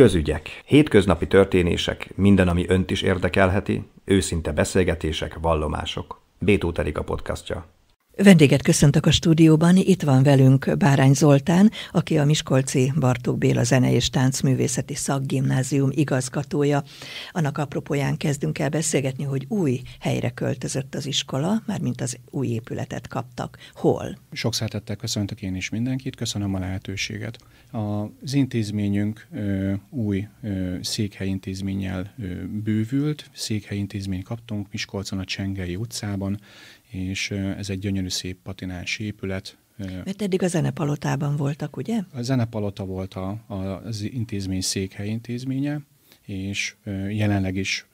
Közügyek, hétköznapi történések, minden, ami önt is érdekelheti, őszinte beszélgetések, vallomások. Bétó a podcastja. Vendéget köszöntök a stúdióban, itt van velünk Bárány Zoltán, aki a Miskolci Bartók Béla Zene és Táncművészeti Szakgimnázium igazgatója. Annak apropóján kezdünk el beszélgetni, hogy új helyre költözött az iskola, mármint az új épületet kaptak. Hol? Sok szeretettel köszöntök én is mindenkit, köszönöm a lehetőséget. Az intézményünk ö, új ö, intézménnyel ö, bővült, intézményt kaptunk Miskolcon a Csengei utcában, és ez egy gyönyörű szép patinás épület. Mert eddig a zenepalotában voltak, ugye? A zenepalota volt a, a, az intézmény székhely intézménye, és jelenleg is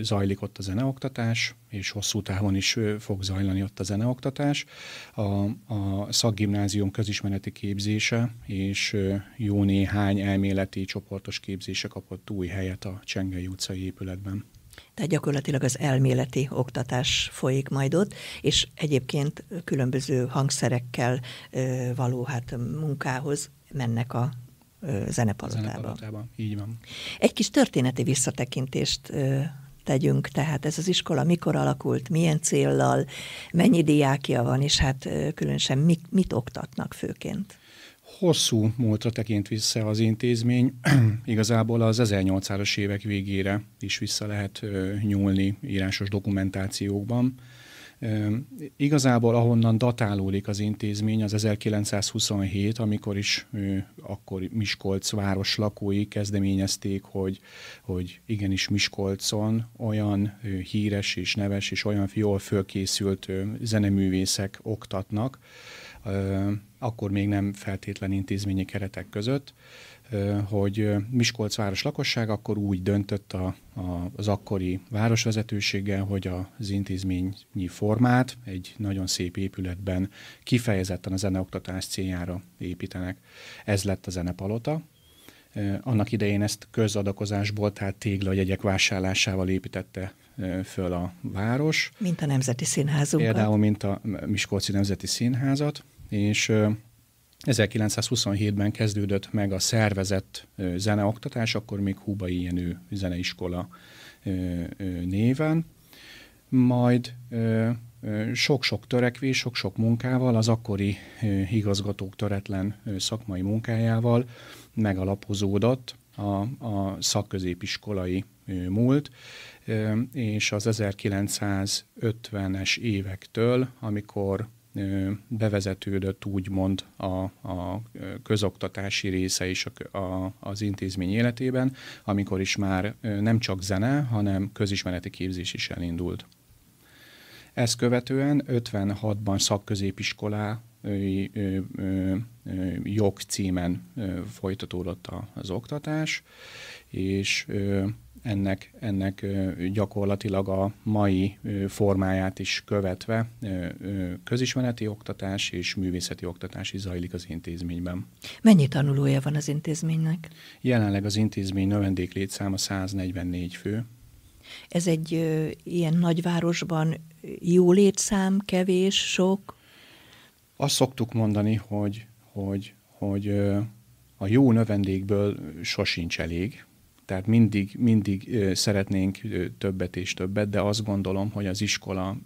zajlik ott a zeneoktatás, és hosszú távon is fog zajlani ott a zeneoktatás. A, a szakgimnázium közismereti képzése és jó néhány elméleti csoportos képzése kapott új helyet a Csengely utcai épületben tehát gyakorlatilag az elméleti oktatás folyik majd ott, és egyébként különböző hangszerekkel való hát munkához mennek a zenepalotába. így van. Egy kis történeti visszatekintést tegyünk, tehát ez az iskola mikor alakult, milyen céllal, mennyi diákja van, és hát különösen mit, mit oktatnak főként? Hosszú múltra tekint vissza az intézmény, igazából az 1800-as évek végére is vissza lehet nyúlni írásos dokumentációkban. Igazából ahonnan datálódik az intézmény az 1927, amikor is akkor Miskolc város lakói kezdeményezték, hogy, hogy igenis Miskolcon olyan híres és neves és olyan jól fölkészült zeneművészek oktatnak, akkor még nem feltétlen intézményi keretek között, hogy Miskolc város lakosság akkor úgy döntött a, a, az akkori városvezetőséggel, hogy az intézményi formát egy nagyon szép épületben kifejezetten a zeneoktatás céljára építenek. Ez lett a zenepalota. Annak idején ezt közadakozásból, tehát jegyek vásárlásával építette föl a város. Mint a Nemzeti Színházunkat. Például, mint a Miskolci Nemzeti Színházat és 1927-ben kezdődött meg a szervezett zeneoktatás, akkor még húbai Jenő zeneiskola néven, majd sok-sok törekvés, sok-sok munkával, az akkori igazgatók töretlen szakmai munkájával megalapozódott a, a szakközépiskolai múlt, és az 1950-es évektől, amikor bevezetődött úgymond a, a közoktatási része is a, a, az intézmény életében, amikor is már nem csak zene, hanem közismereti képzés is elindult. Ezt követően 56-ban szakközépiskolá jog címen folytatódott az oktatás, és ennek, ennek gyakorlatilag a mai formáját is követve közismereti oktatás és művészeti oktatás is zajlik az intézményben. Mennyi tanulója van az intézménynek? Jelenleg az intézmény növendék létszáma 144 fő. Ez egy ö, ilyen nagyvárosban jó létszám, kevés, sok? Azt szoktuk mondani, hogy, hogy, hogy ö, a jó növendékből sosincs elég, tehát mindig, mindig szeretnénk többet és többet, de azt gondolom, hogy az iskola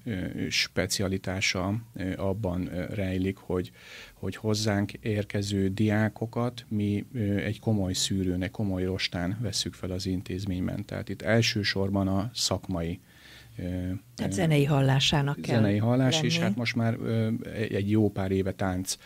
specialitása abban rejlik, hogy, hogy hozzánk érkező diákokat mi egy komoly szűrőnek, komoly rostán veszük fel az intézményben. Tehát itt elsősorban a szakmai tehát zenei hallásának kell Zenei hallás, lenni. és hát most már egy jó pár éve tánc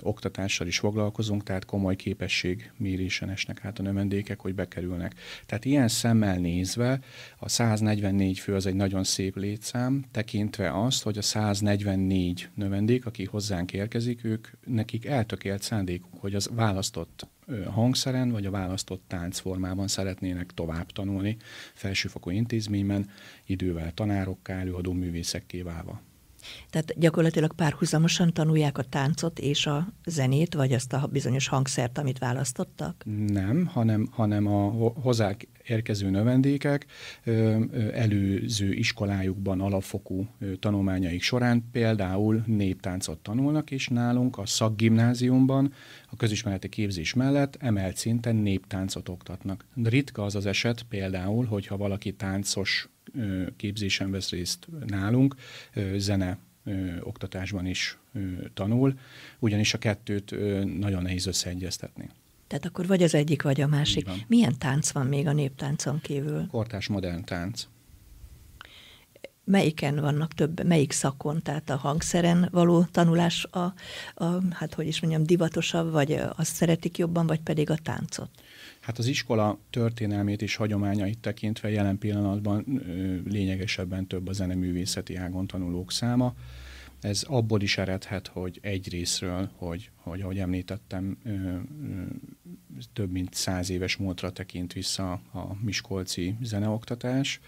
oktatással is foglalkozunk, tehát komoly képesség mérésen esnek át a növendékek, hogy bekerülnek. Tehát ilyen szemmel nézve a 144 fő az egy nagyon szép létszám, tekintve azt, hogy a 144 növendék, aki hozzánk érkezik, ők nekik eltökélt szándékuk, hogy az választott hangszeren vagy a választott táncformában szeretnének tovább tanulni felsőfokú intézményben, idővel tanárokká, előadó művészekké válva. Tehát gyakorlatilag párhuzamosan tanulják a táncot és a zenét, vagy azt a bizonyos hangszert, amit választottak? Nem, hanem, hanem a hozzák érkező növendékek előző iskolájukban alapfokú tanulmányaik során például néptáncot tanulnak, és nálunk a szakgimnáziumban a közismereti képzés mellett emelt szinten néptáncot oktatnak. De ritka az az eset például, hogyha valaki táncos képzésen vesz részt nálunk, zene oktatásban is tanul, ugyanis a kettőt nagyon nehéz összeegyeztetni. Tehát akkor vagy az egyik, vagy a másik. Milyen tánc van még a néptáncon kívül? Kortás modern tánc melyiken vannak több, melyik szakon, tehát a hangszeren való tanulás a, a hát hogy is mondjam, divatosabb, vagy azt szeretik jobban, vagy pedig a táncot? Hát az iskola történelmét és hagyományait tekintve jelen pillanatban ö, lényegesebben több a zeneművészeti ágon tanulók száma. Ez abból is eredhet, hogy egy részről, hogy, hogy ahogy említettem, ö, ö, több mint száz éves múltra tekint vissza a miskolci zeneoktatás,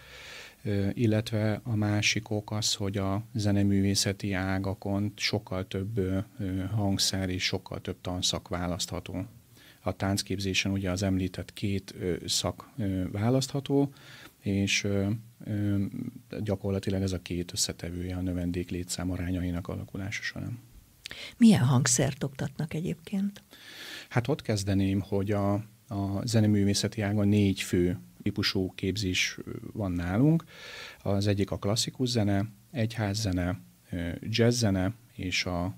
illetve a másik ok az, hogy a zeneművészeti ágakon sokkal több hangszer és sokkal több tanszak választható. A táncképzésen ugye az említett két szak választható, és gyakorlatilag ez a két összetevője a növendék létszám arányainak alakulása során. Milyen hangszert oktatnak egyébként? Hát ott kezdeném, hogy a, a zeneművészeti ága négy fő típusú képzés van nálunk. Az egyik a klasszikus zene, egyházzene, jazzzene és a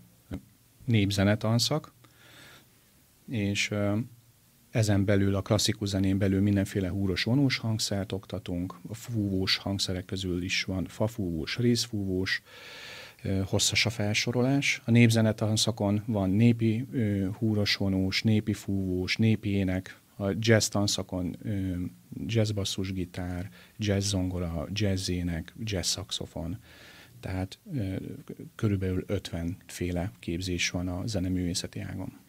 népzene tanszak, és ezen belül, a klasszikus zenén belül mindenféle húros vonós hangszert oktatunk, a fúvós hangszerek közül is van fafúvós, részfúvós, hosszas a felsorolás. A népzenetanszakon van népi húros vonós, népi fúvós, népi ének, a jazz tanszakon jazz gitár, jazz zongora, jazz ének, jazz szaxofon. Tehát körülbelül 50 féle képzés van a zeneművészeti ágon.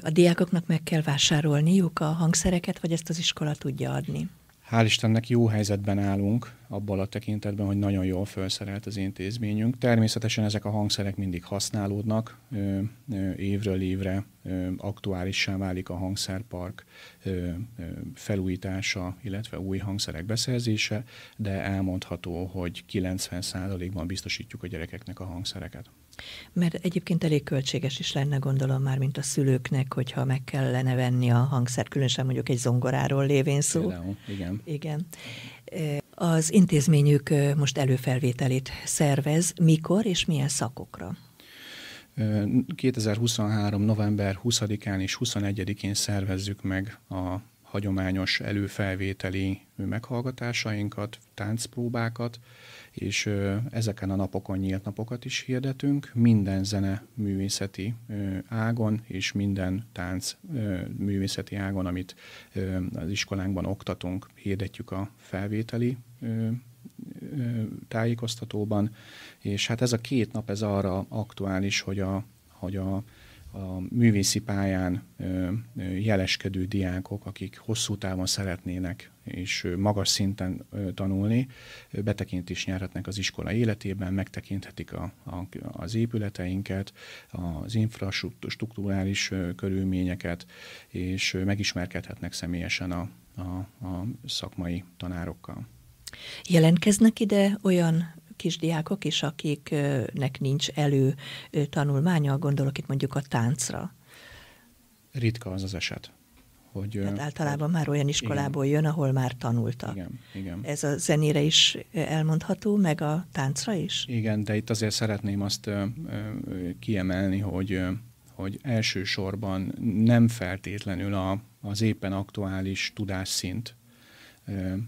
A diákoknak meg kell vásárolniuk a hangszereket, vagy ezt az iskola tudja adni? hál' Istennek jó helyzetben állunk abban a tekintetben, hogy nagyon jól felszerelt az intézményünk. Természetesen ezek a hangszerek mindig használódnak, évről évre aktuálissá válik a hangszerpark felújítása, illetve új hangszerek beszerzése, de elmondható, hogy 90%-ban biztosítjuk a gyerekeknek a hangszereket. Mert egyébként elég költséges is lenne, gondolom már, mint a szülőknek, hogyha meg kellene venni a hangszer, különösen mondjuk egy zongoráról lévén szó. Például, igen. Igen. Az intézményük most előfelvételét szervez. Mikor és milyen szakokra? 2023. november 20-án és 21-én szervezzük meg a hagyományos előfelvételi meghallgatásainkat, táncpróbákat, és ezeken a napokon nyílt napokat is hirdetünk, minden zene művészeti ágon és minden tánc művészeti ágon, amit az iskolánkban oktatunk, hirdetjük a felvételi tájékoztatóban, és hát ez a két nap ez arra aktuális, hogy a, hogy a a művészi pályán jeleskedő diákok, akik hosszú távon szeretnének és magas szinten tanulni, betekintést nyerhetnek az iskola életében, megtekinthetik a, a, az épületeinket, az infrastruktúrális körülményeket, és megismerkedhetnek személyesen a, a, a szakmai tanárokkal. Jelentkeznek ide olyan kisdiákok is, akiknek nincs elő tanulmánya, gondolok itt mondjuk a táncra. Ritka az az eset. Hogy, hát általában hogy, már olyan iskolából igen. jön, ahol már tanultak. Igen, igen. Ez a zenére is elmondható, meg a táncra is? Igen, de itt azért szeretném azt kiemelni, hogy hogy elsősorban nem feltétlenül a, az éppen aktuális tudásszint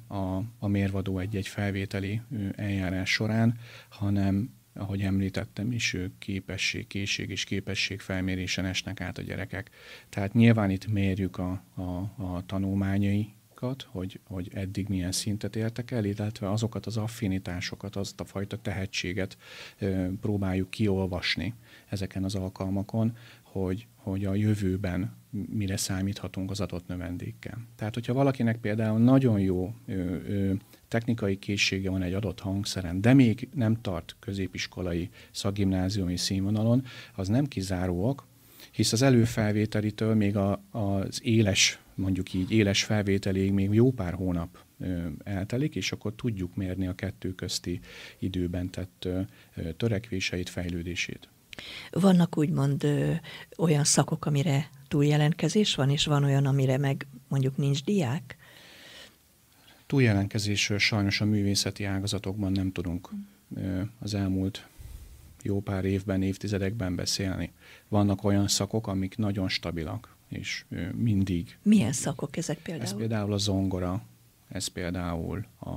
a, a mérvadó egy-egy felvételi eljárás során, hanem ahogy említettem is, ők képesség, készség és képesség felmérésen esnek át a gyerekek. Tehát nyilván itt mérjük a, a, a tanulmányaikat, hogy, hogy eddig milyen szintet értek el, illetve azokat az affinitásokat, azt a fajta tehetséget ö, próbáljuk kiolvasni ezeken az alkalmakon, hogy, hogy a jövőben mire számíthatunk az adott növendékkel. Tehát, hogyha valakinek például nagyon jó ö, ö, technikai készsége van egy adott hangszeren, de még nem tart középiskolai, szakgimnáziumi színvonalon, az nem kizáróak, hisz az előfelvételitől még a, az éles, mondjuk így éles felvételig még jó pár hónap ö, eltelik, és akkor tudjuk mérni a kettő közti időben tett ö, törekvéseit, fejlődését. Vannak úgymond ö, olyan szakok, amire túljelentkezés van, és van olyan, amire meg mondjuk nincs diák? Túljelentkezésről sajnos a művészeti ágazatokban nem tudunk az elmúlt jó pár évben, évtizedekben beszélni. Vannak olyan szakok, amik nagyon stabilak, és mindig... Milyen szakok ezek például? Ez például a zongora, ez például a,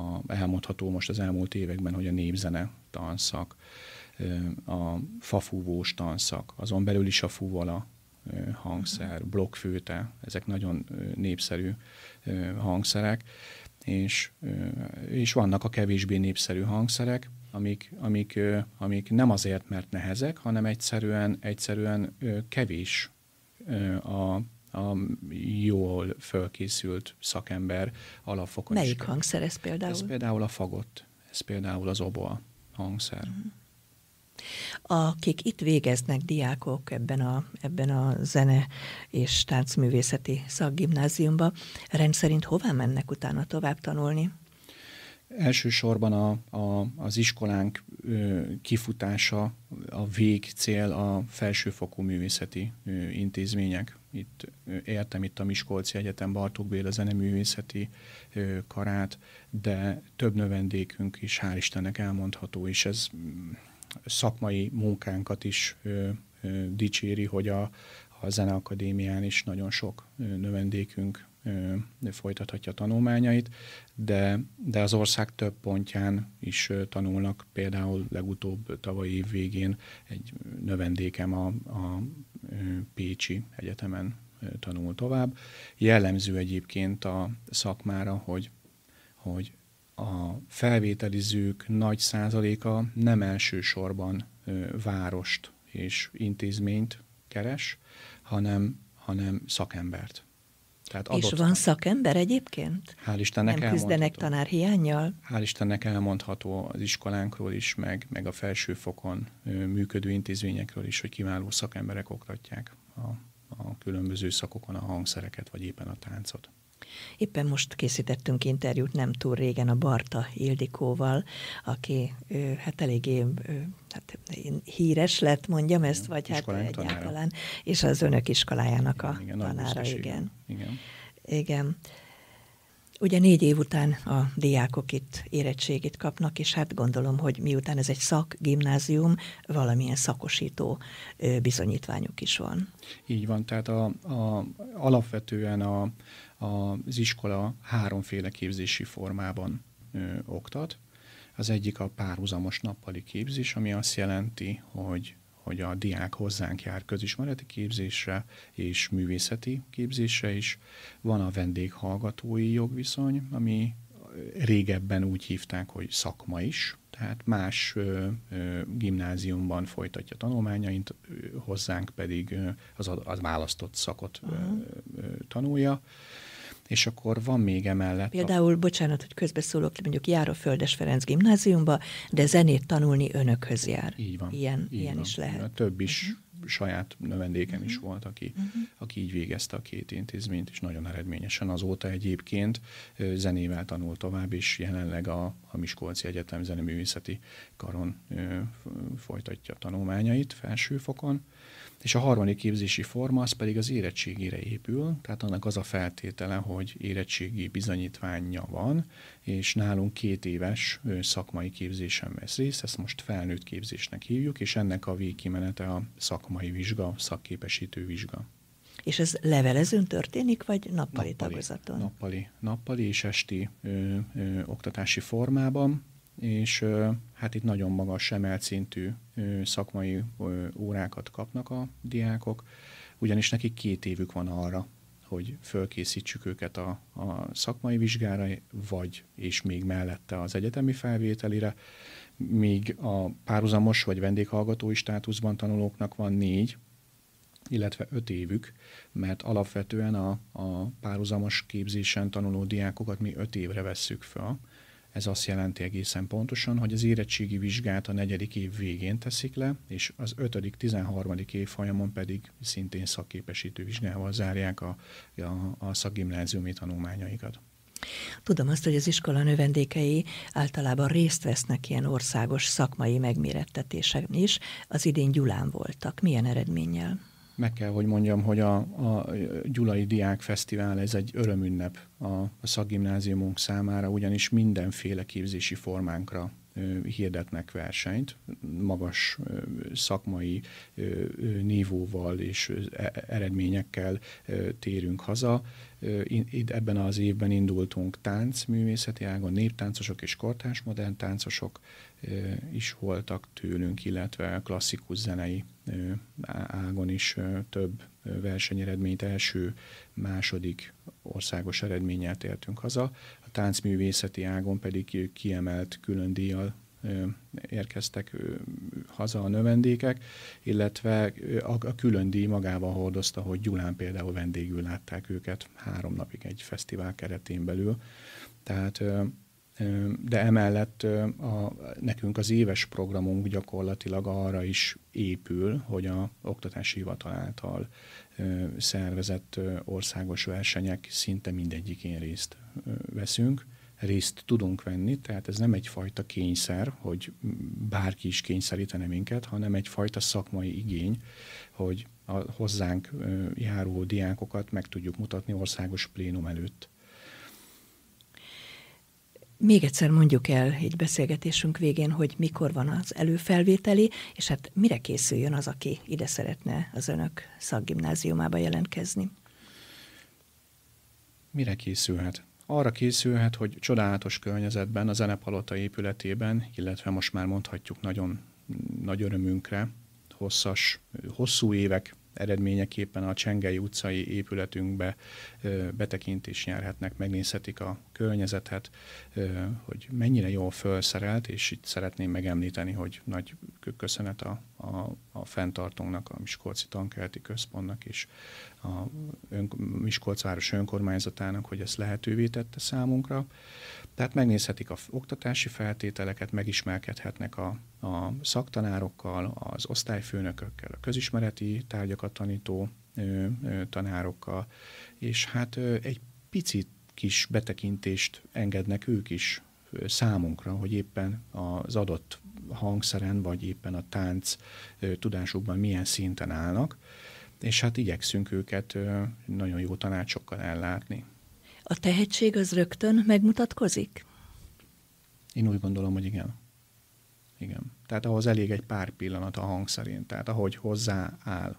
a elmondható most az elmúlt években, hogy a népzene tanszak, a fafúvós tanszak, azon belül is a fúvala hangszer, blokkfőte, ezek nagyon népszerű hangszerek, és, és vannak a kevésbé népszerű hangszerek, amik, amik, amik nem azért, mert nehezek, hanem egyszerűen, egyszerűen kevés a, a jól fölkészült szakember alapfokon. Melyik hangszer ez például? Ez például a fagott, ez például az oboa hangszer. Uh-huh akik itt végeznek diákok ebben a, ebben a zene és táncművészeti szakgimnáziumba, rendszerint hová mennek utána tovább tanulni? Elsősorban a, a, az iskolánk ö, kifutása, a végcél a felsőfokú művészeti ö, intézmények. Itt ö, értem itt a Miskolci Egyetem Bartók Béla zeneművészeti ö, karát, de több növendékünk is, hál' Istennek elmondható, és ez szakmai munkánkat is ö, ö, dicséri, hogy a, a Zeneakadémián is nagyon sok ö, növendékünk folytathatja tanulmányait, de, de az ország több pontján is tanulnak, például legutóbb tavalyi év végén egy növendékem a, a Pécsi Egyetemen tanul tovább. Jellemző egyébként a szakmára, hogy, hogy a felvételizők nagy százaléka nem elsősorban várost és intézményt keres, hanem, hanem szakembert. Tehát adott és van szakember egyébként? Hál' Istennek Nem küzdenek hiányjal? Hál' Istennek elmondható az iskolánkról is, meg, meg a felsőfokon működő intézményekről is, hogy kiváló szakemberek oktatják a, a különböző szakokon a hangszereket, vagy éppen a táncot. Éppen most készítettünk interjút nem túl régen a Barta Ildikóval, aki hát eléggé hát híres lett, mondjam ezt, igen. vagy Iskolán hát tanára. egyáltalán, és az önök iskolájának igen, a igen, tanára, igen. igen. igen. Ugye négy év után a diákok itt érettségit kapnak, és hát gondolom, hogy miután ez egy szak, gimnázium, valamilyen szakosító bizonyítványuk is van. Így van, tehát a, a, alapvetően a, a, az iskola háromféle képzési formában ö, oktat. Az egyik a párhuzamos nappali képzés, ami azt jelenti, hogy hogy a diák hozzánk jár közismereti képzésre és művészeti képzésre is. Van a vendéghallgatói jogviszony, ami régebben úgy hívták, hogy szakma is, tehát más ö, ö, gimnáziumban folytatja tanulmányait, ö, hozzánk pedig ö, az, az választott szakot ö, ö, tanulja és akkor van még emellett. Például, a... bocsánat, hogy közbeszólok, mondjuk jár a Földes Ferenc gimnáziumba, de zenét tanulni önökhöz jár. Így van. Ilyen, így ilyen van. is lehet. Több is uh-huh saját növendékem uh-huh. is mhm. volt, aki, uh-huh. aki így végezte a két intézményt, és nagyon eredményesen azóta egyébként zenével tanul tovább, és jelenleg a, a Miskolci Egyetem zeneművészeti karon ö, folytatja tanulmányait felsőfokon, és a harmadik képzési forma az pedig az érettségére épül, tehát annak az a feltétele, hogy érettségi bizonyítványa van, és nálunk két éves szakmai képzésen vesz részt, ezt most felnőtt képzésnek hívjuk, és ennek a végkimenete a szakmai vizsga, szakképesítő vizsga. És ez levelezőn történik, vagy nappali, nappali tagozaton? Nappali, nappali és esti ö, ö, oktatási formában és hát itt nagyon magas emelcintű szakmai órákat kapnak a diákok, ugyanis nekik két évük van arra, hogy fölkészítsük őket a, a szakmai vizsgára, vagy és még mellette az egyetemi felvételire, míg a párhuzamos vagy vendéghallgatói státuszban tanulóknak van négy, illetve öt évük, mert alapvetően a, a párhuzamos képzésen tanuló diákokat mi öt évre vesszük fel, ez azt jelenti egészen pontosan, hogy az érettségi vizsgát a negyedik év végén teszik le, és az ötödik, tizenharmadik év folyamon pedig szintén szakképesítő vizsgával zárják a, a, a szakgimnáziumi tanulmányaikat. Tudom azt, hogy az iskola növendékei általában részt vesznek ilyen országos szakmai megmérettetéseken is. Az idén Gyulán voltak. Milyen eredménnyel? meg kell, hogy mondjam, hogy a, a Gyulai Diák Fesztivál ez egy örömünnep a, a szakgimnáziumunk számára, ugyanis mindenféle képzési formánkra hirdetnek versenyt, magas szakmai nívóval és e, eredményekkel térünk haza. Itt ebben az évben indultunk táncművészeti ágon, néptáncosok és kortás modern táncosok is voltak tőlünk, illetve klasszikus zenei ágon is több versenyeredményt, első, második országos eredményet értünk haza táncművészeti ágon pedig kiemelt külön díjjal érkeztek haza a növendékek, illetve a külön díj magával hordozta, hogy Gyulán például vendégül látták őket három napig egy fesztivál keretén belül. Tehát de emellett a, nekünk az éves programunk gyakorlatilag arra is épül, hogy a oktatási hivatal által szervezett országos versenyek szinte mindegyikén részt veszünk részt tudunk venni, tehát ez nem egyfajta kényszer, hogy bárki is kényszerítene minket, hanem egyfajta szakmai igény, hogy a hozzánk járó diákokat meg tudjuk mutatni országos plénum előtt. Még egyszer mondjuk el egy beszélgetésünk végén, hogy mikor van az előfelvételi, és hát mire készüljön az, aki ide szeretne az önök szakgimnáziumába jelentkezni? Mire készülhet? Arra készülhet, hogy csodálatos környezetben, a zenepalota épületében, illetve most már mondhatjuk nagyon nagy örömünkre, hosszas, hosszú évek eredményeképpen a Csengei utcai épületünkbe betekintés nyerhetnek, megnézhetik a környezetet, hogy mennyire jól felszerelt, és itt szeretném megemlíteni, hogy nagy köszönet a, a, a fenntartónknak, a Miskolci Tankerti Központnak és a ön, Miskolc város önkormányzatának, hogy ezt lehetővé tette számunkra. Tehát megnézhetik a oktatási feltételeket, megismerkedhetnek a, a szaktanárokkal, az osztályfőnökökkel, a közismereti tárgyakat tanító ö, ö, tanárokkal, és hát ö, egy picit kis betekintést engednek ők is számunkra, hogy éppen az adott hangszeren, vagy éppen a tánc tudásukban milyen szinten állnak, és hát igyekszünk őket nagyon jó tanácsokkal ellátni a tehetség az rögtön megmutatkozik? Én úgy gondolom, hogy igen. Igen. Tehát ahhoz elég egy pár pillanat a hang szerint. Tehát ahogy hozzááll,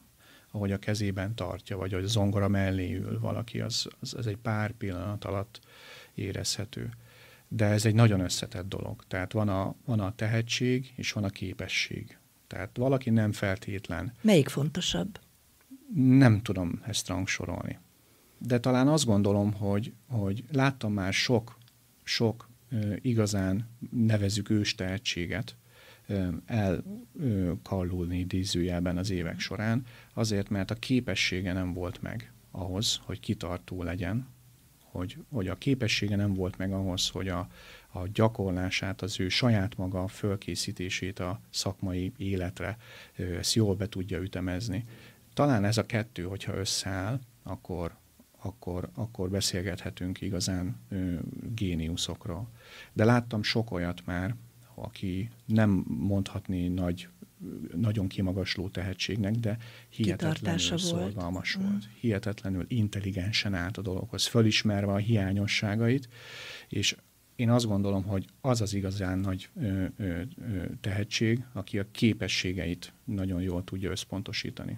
ahogy a kezében tartja, vagy hogy zongora mellé ül valaki, az, az, az egy pár pillanat alatt érezhető. De ez egy nagyon összetett dolog. Tehát van a, van a tehetség, és van a képesség. Tehát valaki nem feltétlen. Melyik fontosabb? Nem tudom ezt rangsorolni de talán azt gondolom, hogy, hogy láttam már sok, sok igazán nevezük ős tehetséget elkallulni idézőjelben az évek során, azért, mert a képessége nem volt meg ahhoz, hogy kitartó legyen, hogy, hogy a képessége nem volt meg ahhoz, hogy a, a gyakorlását, az ő saját maga fölkészítését a szakmai életre ezt jól be tudja ütemezni. Talán ez a kettő, hogyha összeáll, akkor, akkor, akkor beszélgethetünk igazán ö, géniuszokról. De láttam sok olyat már, aki nem mondhatni nagy, nagyon kimagasló tehetségnek, de hihetetlenül szolgalmas volt. Mm. volt, hihetetlenül intelligensen állt a dologhoz, fölismerve a hiányosságait, és én azt gondolom, hogy az az igazán nagy ö, ö, ö, tehetség, aki a képességeit nagyon jól tudja összpontosítani.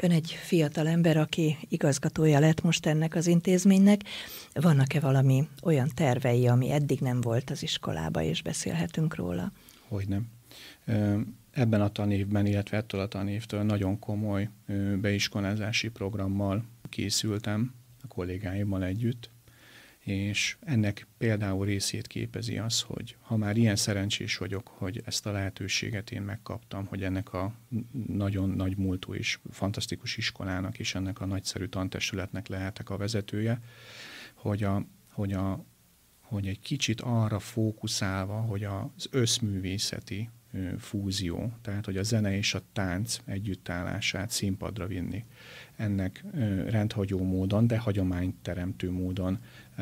Ön egy fiatal ember, aki igazgatója lett most ennek az intézménynek. Vannak-e valami olyan tervei, ami eddig nem volt az iskolába, és beszélhetünk róla? Hogy nem. Ebben a tanévben, illetve ettől a tanévtől nagyon komoly beiskolázási programmal készültem a kollégáimmal együtt, és ennek például részét képezi az, hogy ha már ilyen szerencsés vagyok, hogy ezt a lehetőséget én megkaptam, hogy ennek a nagyon nagy múltú és fantasztikus iskolának és ennek a nagyszerű tantestületnek lehetek a vezetője, hogy, a, hogy, a, hogy egy kicsit arra fókuszálva, hogy az összművészeti fúzió, tehát hogy a zene és a tánc együttállását színpadra vinni. Ennek rendhagyó módon, de hagyományteremtő módon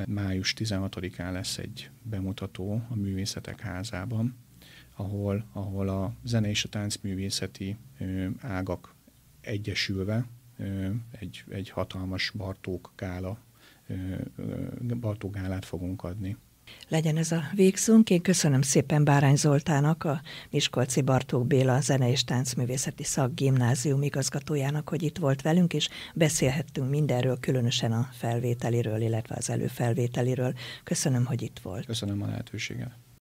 május 16-án lesz egy bemutató a Művészetek Házában, ahol, ahol a zene és a tánc művészeti ágak egyesülve egy, egy hatalmas Bartók gála, Bartók gálát fogunk adni. Legyen ez a végszónk. Én köszönöm szépen Bárány Zoltának, a Miskolci Bartók Béla Zene és Táncművészeti Szakgimnázium igazgatójának, hogy itt volt velünk, és beszélhettünk mindenről, különösen a felvételiről, illetve az előfelvételiről. Köszönöm, hogy itt volt. Köszönöm a lehetőséget.